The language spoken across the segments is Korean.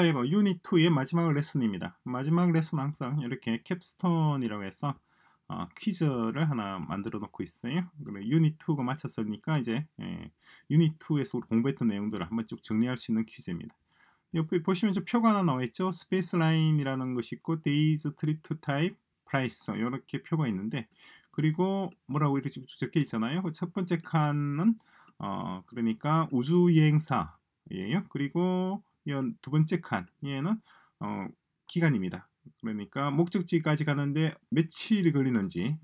파이버 유닛 2의 마지막 레슨입니다. 마지막 레슨 항상 이렇게 캡스톤이라고 해서 어, 퀴즈를 하나 만들어 놓고 있어요. 그리고 유닛 2가 마쳤으니까 이제 예, 유닛 2에서 공부했던 내용들을 한번 쭉 정리할 수 있는 퀴즈입니다. 옆에 보시면 저 표가 하나 나와 있죠. 스페이스 라인이라는 것이 있고 days t r 데이즈 type price 이렇게 표가 있는데 그리고 뭐라고 이렇게 쭉쭉 적혀 있잖아요. 그 첫 번째 칸은 어, 그러니까 우주 여행사예요. 그리고 이두 번째 칸에는 어, 기간입니다. 그러니까 목적지까지 가는데 며칠이 걸리는지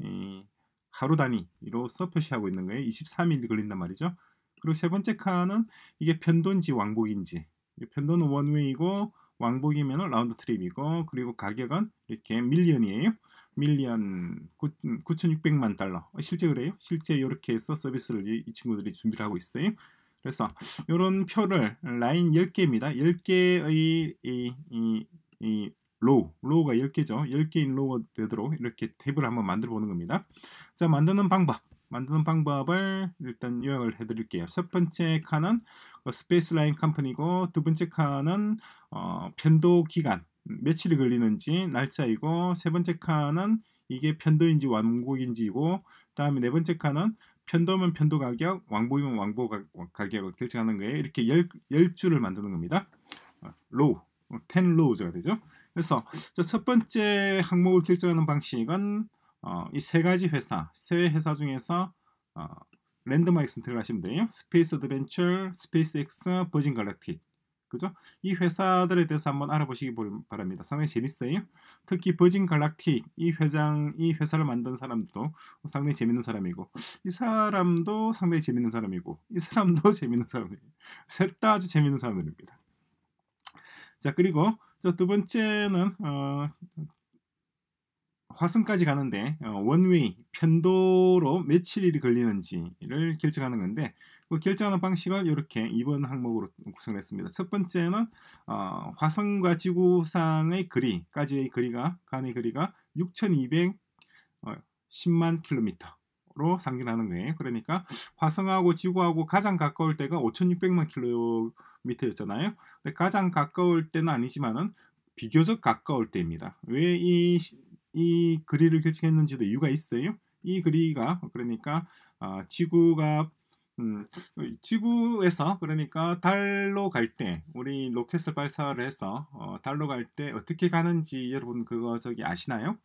하루 단위로서 표시하고 있는 거예요. 23일이 걸린단 말이죠. 그리고 세 번째 칸은 이게 편도인지 왕복인지 편도는 원웨이고 왕복이면 라운드 트립이고 그리고 가격은 이렇게 밀리언이에요. 밀리언 9,600만 달러. 실제 그래요. 실제 이렇게 해서 서비스를 이, 친구들이 준비를 하고 있어요. 그래서 이런 표를 라인 10개입니다. 10개의 이, 이, 이 로우, 로우가 10개죠. 10개인 로우가 되도록 이렇게 탭을 한번 만들어 보는 겁니다. 자, 만드는 방법. 만드는 방법을 일단 요약을 해드릴게요. 첫 번째 칸은 스페이스 라인 컴퍼니고 두 번째 칸은 어, 편도 기간, 며칠이 걸리는지 날짜이고 세 번째 칸은 이게 편도인지 완곡인지이고 다음에 네 번째 칸은 편도면 편도 가격, 왕복이면 왕복 가격으로 결정하는 거예요. 이렇게 열, 열 줄을 만드는 겁니다. 어, 로우, 10 어, 로우즈가 되죠. 그래서 첫 번째 항목을 결정하는 방식은 어, 이세 가지 회사, 세 회사 중에서 어, 랜드마이크 선택을 하시면 돼요. 스페이스 드벤처, 스페이스 엑스, 버진 갈라틱 그죠? 이 회사들에 대해서 한번 알아보시기 바랍니다. 상당히 재밌어요. 특히 버진 갈락틱 이 회장 이 회사를 만든 사람도 상당히 재밌는 사람이고 이 사람도 상당히 재밌는 사람이고 이 사람도 재밌는 사람이에요. 셋다 아주 재밌는 사람들입니다. 자 그리고 자, 두 번째는 어, 화성까지 가는데 어, 원웨이 편도로 며칠이 걸리는지를 결정하는 건데 그 결정하는 방식을 이렇게 이번 항목으로 구성했습니다. 첫 번째는 어, 화성과 지구상의 거리까지의 거리가 간의 거리가 6,210만 어, 킬로미터로 상징하는 거예요. 그러니까 화성하고 지구하고 가장 가까울 때가 5,600만 킬로미터였잖아요. 가장 가까울 때는 아니지만은 비교적 가까울 때입니다. 왜이 이그리를 결정했는지도 이유가 있어요. 이 거리가 그러니까 아, 지구가 음, 지구에서 그러니까 달로 갈 때 우리 로켓을 발사를 해서 어, 달로 갈 때 어떻게 가는지 여러분 그거 저기 아시나요?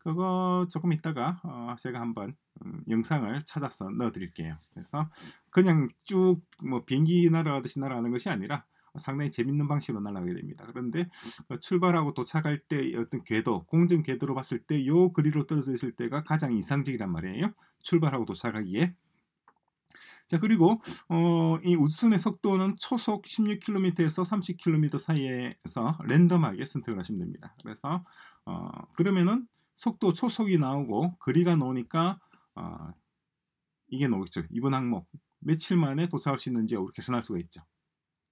그거 조금 있다가 어, 제가 한번 음, 영상을 찾아서 넣어드릴게요. 그래서 그냥 쭉 뭐 비행기 날아가듯이 날아가는 것이 아니라 상당히 재밌는 방식으로 날아가게 됩니다. 그런데 어, 출발하고 도착할 때 어떤 궤도, 공중 궤도로 봤을 때 요 그리로 떨어져 있을 때가 가장 이상적이란 말이에요. 출발하고 도착하기에 자 그리고 어, 이 우주선의 속도는 초속 16km에서 30km 사이에서 랜덤하게 선택을 하시면 됩니다. 그래서 어, 그러면은 속도 초속이 나오고 거리가 나오니까 어, 이게 나오겠죠. 이번 항목 며칠 만에 도착할 수 있는지 이렇게 계산할 수가 있죠.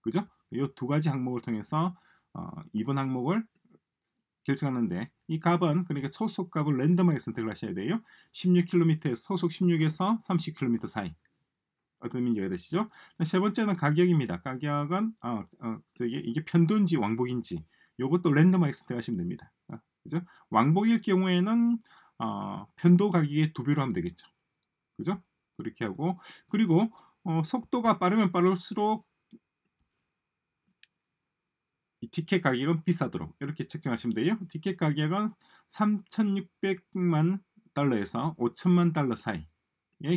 그죠? 이두 가지 항목을 통해서 어, 이번 항목을 결정하는데 이 값은 그러니까 초속값을 랜덤하게 선택을 하셔야 돼요. 16km에서 소속 16에서 30km 사이 어떤 의미인지 이해시죠세 번째는 가격입니다. 가격은 어, 어, 저기, 이게 편도인지 왕복인지 이것도 랜덤하게 선택하시면 됩니다. 어, 그죠? 왕복일 경우에는 어, 편도 가격의 두 배로 하면 되겠죠. 그죠? 그렇게 하고 그리고 어, 속도가 빠르면 빠를수록 티켓 가격은 비싸도록 이렇게 책정하시면 돼요. 티켓 가격은 3,600만 달러에서 5 0 0 0만 달러 사이에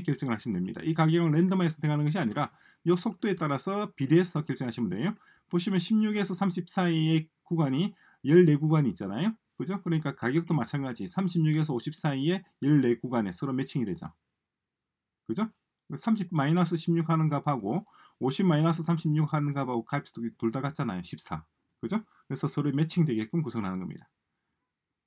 결정을 하시면 됩니다. 이 가격은 랜덤하여 선택하는 것이 아니라 이 속도에 따라서 비례해서 결정하시면 돼요. 보시면 16에서 30 사이의 구간이 14구간이 있잖아요. 그죠? 그러니까 가격도 마찬가지 36에서 50 사이에 14구간에 서로 매칭이 되죠. 그죠? 30 16 하는 값하고 50 36 하는 값하고 값이 둘 다 같잖아요. 14. 그죠? 그래서 서로 매칭되게끔 구성하는 겁니다.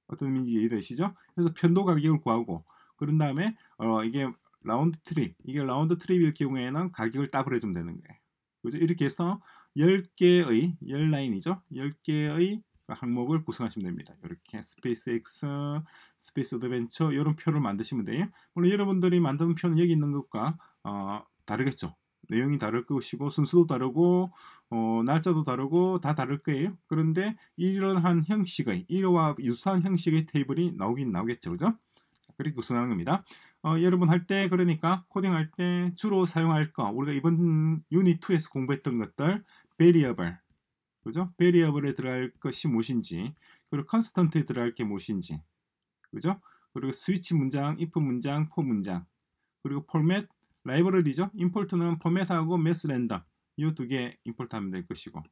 어떤 의미인지 이해되시죠? 그래서 편도 가격을 구하고 그런 다음에 어 이게 라운드 트립 이게 라운드 트립일 경우에는 가격을 따블 해주면 되는 거예요. 그죠? 이렇게 해서 10개의 10라인이죠. 10개의 항목을 구성하시면 됩니다. 이렇게 스페이스X, 스페이스 어드벤처 이런 표를 만드시면 돼요. 물론 여러분들이 만드는 표는 여기 있는 것과 어, 다르겠죠. 내용이 다를 것이고 순수도 다르고 어, 날짜도 다르고 다 다를 거예요. 그런데 이러한 형식의 이와 유사한 형식의 테이블이 나오긴 나오겠죠, 그죠? 그리고 우선한 겁니다. 어, 여러분 할 때 그러니까 코딩할 때 주로 사용할 거 우리가 이번 유닛 2에서 공부했던 것들 variable 그죠? variable에 들어갈 것이 무엇인지 그리고 컨스턴트에 들어갈 게 무엇인지 그죠? 그리고 스위치 문장, if 문장, for 문장 그리고 포맷, 라이브러리죠? 임포트는 포맷하고 매스 랜덤 이두개 임포트하면 될 것이고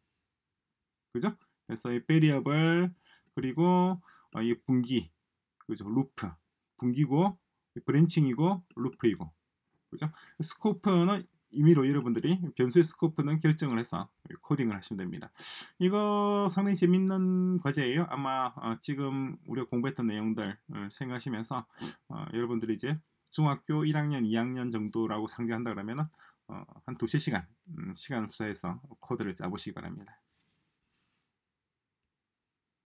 그죠? 그래서 이 variable 그리고 어, 이 분기 그죠? 루프 분기고 브랜칭이고 루프이고 그죠? 스코프는 임의로 여러분들이 변수의 스코프는 결정을 해서 코딩을 하시면 됩니다. 이거 상당히 재밌는 과제예요. 아마 어, 지금 우리가 공부했던 내용들 어, 생각하시면서 여러분들이 이제 중학교 1학년, 2학년 정도라고 상대한다 그러면은 어, 한2세 시간 음, 시간을 투자해서 코드를 짜보시기 바랍니다.